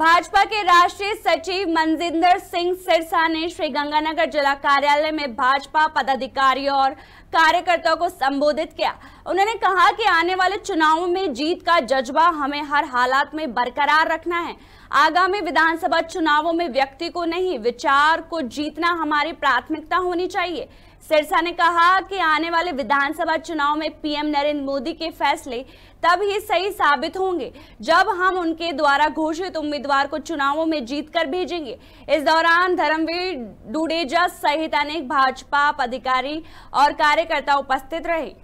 भाजपा के राष्ट्रीय सचिव मनजिंदर सिंह सिरसा ने श्री गंगानगर जिला कार्यालय में भाजपा पदाधिकारियों और कार्यकर्ताओं को संबोधित किया उन्होंने कहा कि आने वाले चुनावों में जीत का जज्बा हमें हर हालात में बरकरार रखना है आगामी विधानसभा चुनावों में व्यक्ति को नहीं विचार को जीतना हमारी प्राथमिकता होनी चाहिए सिरसा ने कहा कि आने वाले विधानसभा चुनाव में पीएम नरेंद्र मोदी के फैसले तब ही सही साबित होंगे जब हम उनके द्वारा घोषित उम्मीदवार को चुनावों में जीत कर भेजेंगे इस दौरान धर्मवीर डुडेजा सहित अनेक भाजपा पदाधिकारी और कार्यकर्ता उपस्थित रहे